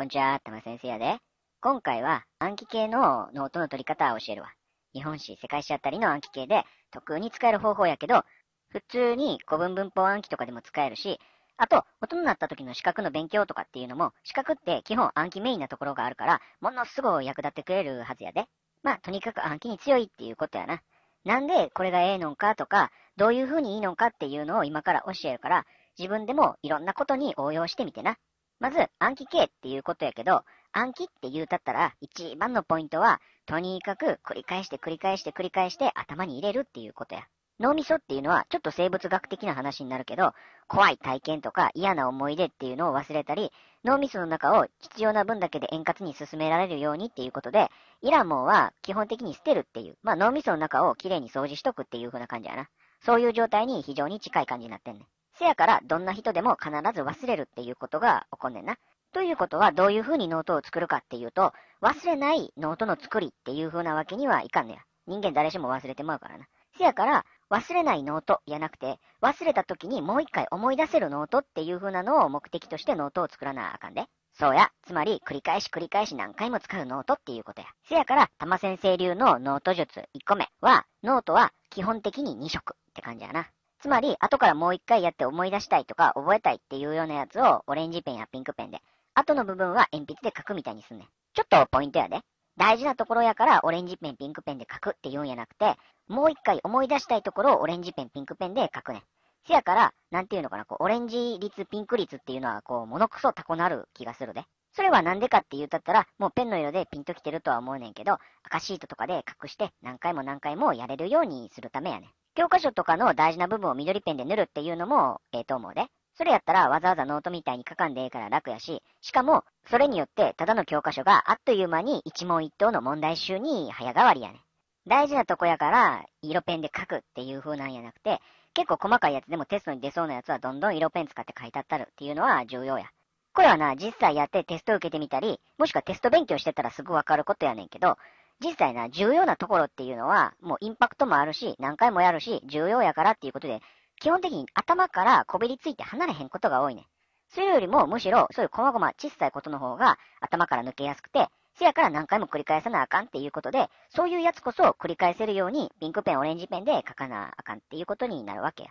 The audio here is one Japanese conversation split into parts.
こんにちは、たま先生やで。今回は暗記系のノートの取り方を教えるわ。日本史、世界史あたりの暗記系で、特に使える方法やけど、普通に古文文法暗記とかでも使えるし、あと、大人になった時の資格の勉強とかっていうのも、資格って基本暗記メインなところがあるから、ものすごい役立ってくれるはずやで。まあ、とにかく暗記に強いっていうことやな。なんでこれがええのかとか、どういう風にいいのかっていうのを今から教えるから、自分でもいろんなことに応用してみてな。まず、暗記系っていうことやけど、暗記って言うたったら、一番のポイントは、とにかく繰り返して繰り返して繰り返して頭に入れるっていうことや。脳みそっていうのは、ちょっと生物学的な話になるけど、怖い体験とか嫌な思い出っていうのを忘れたり、脳みその中を必要な分だけで円滑に進められるようにっていうことで、イラモンは基本的に捨てるっていう、まあ脳みその中をきれいに掃除しとくっていう風な感じやな。そういう状態に非常に近い感じになってんね。せやから、どんな人でも必ず忘れるっていうことが起こんねんな。ということは、どういう風にノートを作るかっていうと、忘れないノートの作りっていう風なわけにはいかんのや。人間誰しも忘れてまうからな。せやから、忘れないノートやなくて、忘れた時にもう一回思い出せるノートっていう風なのを目的としてノートを作らなあかんで。そうや。つまり、繰り返し繰り返し何回も使うノートっていうことや。せやから、玉先生流のノート術1個目は、ノートは基本的に2色って感じやな。つまり、後からもう一回やって思い出したいとか、覚えたいっていうようなやつを、オレンジペンやピンクペンで、後の部分は鉛筆で書くみたいにすんねん。ちょっとポイントやで。大事なところやから、オレンジペン、ピンクペンで書くって言うんやなくて、もう一回思い出したいところをオレンジペン、ピンクペンで書くねん。せやから、なんていうのかな、こう、オレンジ率、ピンク率っていうのは、こう、ものくそタコなる気がするで。それはなんでかって言うたったら、もうペンの色でピンときてるとは思うねんけど、赤シートとかで隠して何回も何回もやれるようにするためやねん。教科書とかの大事な部分を緑ペンで塗るっていうのもええと思うで。それやったらわざわざノートみたいに書かんでええから楽やし、しかも、それによってただの教科書があっという間に一問一答の問題集に早変わりやねん。大事なとこやから、色ペンで書くっていう風なんやなくて、結構細かいやつでもテストに出そうなやつはどんどん色ペン使って書いてあったるっていうのは重要や。これはな、実際やってテスト受けてみたり、もしくはテスト勉強してたらすぐわかることやねんけど、実際な、重要なところっていうのは、もうインパクトもあるし、何回もやるし、重要やからっていうことで、基本的に頭からこびりついて離れへんことが多いね。それよりも、むしろ、そういう細々小さいことの方が、頭から抜けやすくて、せやから何回も繰り返さなあかんっていうことで、そういうやつこそ繰り返せるように、ピンクペン、オレンジペンで書かなあかんっていうことになるわけや。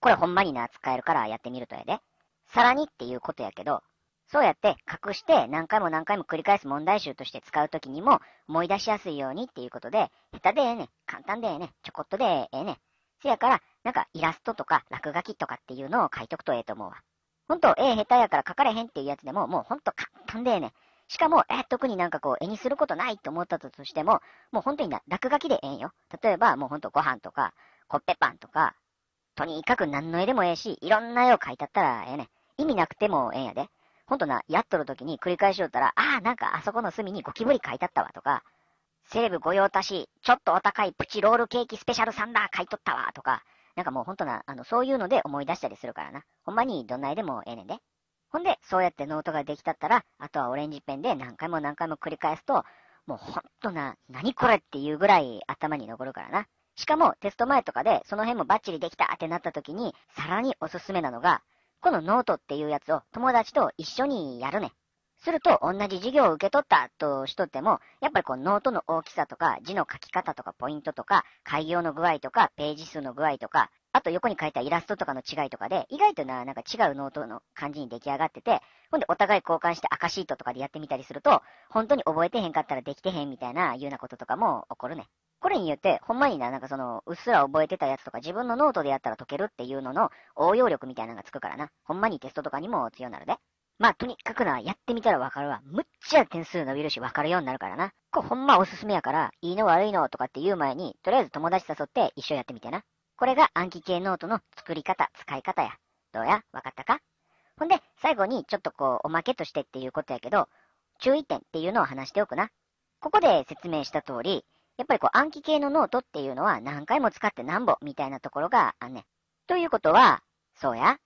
これほんまにな、使えるからやってみるとやで。さらにっていうことやけど、そうやって隠して何回も何回も繰り返す問題集として使うときにも思い出しやすいようにっていうことで、下手でええねん、簡単でええねん、ちょこっとでええねん。せやから、なんかイラストとか落書きとかっていうのを書いとくとええと思うわ。ほんと、え下手やから書かれへんっていうやつでも、もうほんと簡単でええねん。しかも、え、特になんかこう、絵にすることないと思ったとしても、もう本当に落書きでええんよ。例えば、もうほんとご飯とか、コッペパンとか、とにかく何の絵でもええし、いろんな絵を描いたったらええねん。意味なくてもええんやで。ほんとな、やっとる時に繰り返しよったら、ああ、なんかあそこの隅にゴキブリ書いてあったわとか、セレブ御用達、ちょっとお高いプチロールケーキスペシャルサンダー買い取ったわとか、なんかもうほんとな、あの、そういうので思い出したりするからな。ほんまにどんな絵でもええねんで。ほんで、そうやってノートができたったら、あとはオレンジペンで何回も何回も繰り返すと、もうほんとな、何これっていうぐらい頭に残るからな。しかもテスト前とかでその辺もバッチリできたってなった時に、さらにおすすめなのが、このノートっていうやつを友達と一緒にやるね。すると、同じ授業を受け取ったとしとっても、やっぱりこうノートの大きさとか、字の書き方とか、ポイントとか、開業の具合とか、ページ数の具合とか、あと横に書いたイラストとかの違いとかで、意外とな、なんか違うノートの感じに出来上がってて、ほんでお互い交換して赤シートとかでやってみたりすると、本当に覚えてへんかったらできてへんみたいな、いうようなこととかも起こるね。これによって、ほんまにな、なんかその、うっすら覚えてたやつとか、自分のノートでやったら解けるっていうのの応用力みたいなのがつくからな。ほんまにテストとかにも強なるで。まあ、とにかくな、やってみたらわかるわ。むっちゃ点数伸びるし、わかるようになるからな。これほんまおすすめやから、いいの悪いのとかって言う前に、とりあえず友達誘って一緒やってみてな。これが暗記系ノートの作り方、使い方や。どうやわかったかほんで、最後にちょっとこう、おまけとしてっていうことやけど、注意点っていうのを話しておくな。ここで説明した通り、やっぱりこう暗記系のノートっていうのは何回も使ってなんぼみたいなところがあんねん。ということは、そうや、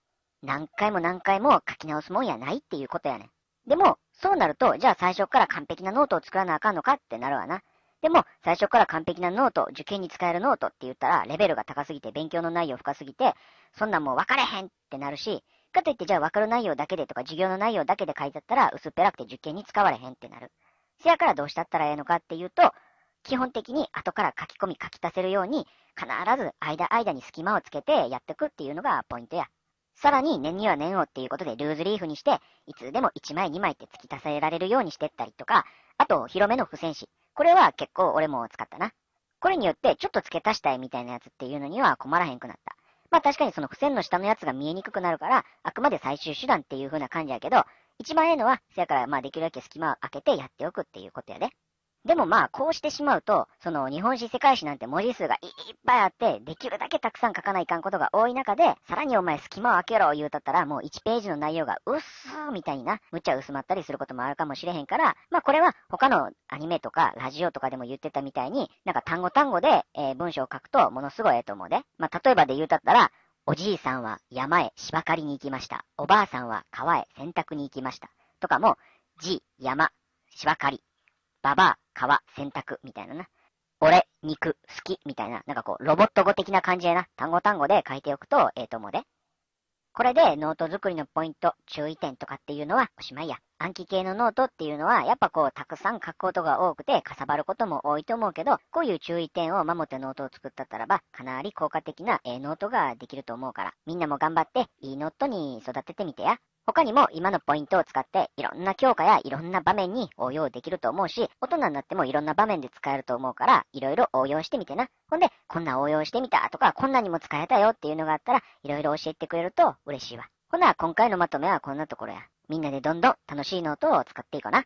何回も何回も書き直すもんやないっていうことやねん。でも、そうなると、じゃあ最初から完璧なノートを作らなあかんのかってなるわな。でも、最初から完璧なノート、受験に使えるノートって言ったら、レベルが高すぎて、勉強の内容深すぎて、そんなんもう分かれへんってなるし、かといって、じゃあ分かる内容だけでとか、授業の内容だけで書いてあったら、薄っぺらくて受験に使われへんってなる。せやからどうしたったらええのかっていうと、基本的に後から書き込み書き足せるように、必ず間間に隙間をつけてやってくっていうのがポイントや。さらに年には年をっていうことでルーズリーフにして、いつでも1枚2枚って突き足せられるようにしてったりとか、あと広めの付箋紙。これは結構俺も使ったな。これによってちょっと付け足したいみたいなやつっていうのには困らへんくなった。まあ確かにその付箋の下のやつが見えにくくなるから、あくまで最終手段っていう風な感じやけど、一番ええのは、せやからまあできるだけ隙間を空けてやっておくっていうことやで。でもまあ、こうしてしまうと、その日本史世界史なんて文字数がいっぱいあって、できるだけたくさん書かないかんことが多い中で、さらにお前隙間を開けろ言うたったら、もう1ページの内容がうっすーみたいな、むっちゃ薄まったりすることもあるかもしれへんから、まあこれは他のアニメとかラジオとかでも言ってたみたいに、なんか単語単語で、えー、文章を書くとものすごいええと思うで。まあ例えばで言うたったら、おじいさんは山へ芝刈りに行きました。おばあさんは川へ洗濯に行きました。とかも、じ、山、芝刈りババア、川、洗濯、みたいなな。俺、肉、好き、みたいな、なんかこう、ロボット語的な感じやな、単語単語で書いておくと、ええと思うで。これでノート作りのポイント、注意点とかっていうのはおしまいや。暗記系のノートっていうのは、やっぱこう、たくさん書くことが多くて、かさばることも多いと思うけど、こういう注意点を守ってノートを作ったったらば、かなり効果的な、えー、ノートができると思うから、みんなも頑張って、いいノートに育ててみてや。他にも今のポイントを使っていろんな教科やいろんな場面に応用できると思うし、大人になってもいろんな場面で使えると思うから、いろいろ応用してみてな。ほんで、こんな応用してみたとか、こんなにも使えたよっていうのがあったら、いろいろ教えてくれると嬉しいわ。ほな、今回のまとめはこんなところや。みんなでどんどん楽しいノートを使っていこうな。